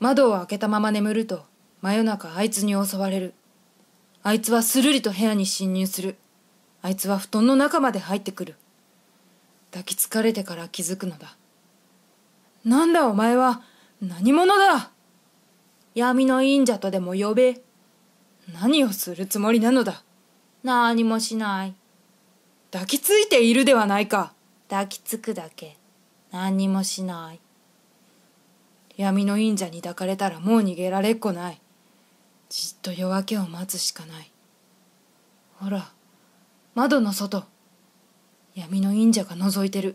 窓を開けたまま眠ると真夜中あいつに襲われるあいつはするりと部屋に侵入するあいつは布団の中まで入ってくる抱きつかれてから気づくのだなんだお前は何者だ闇の忍者とでも呼べ何をするつもりなのだ何もしない抱きついているではないか抱きつくだけ何もしない闇の忍者に抱かれたらもう逃げられっこない。じっと夜明けを待つしかない。ほら、窓の外。闇の忍者が覗いてる。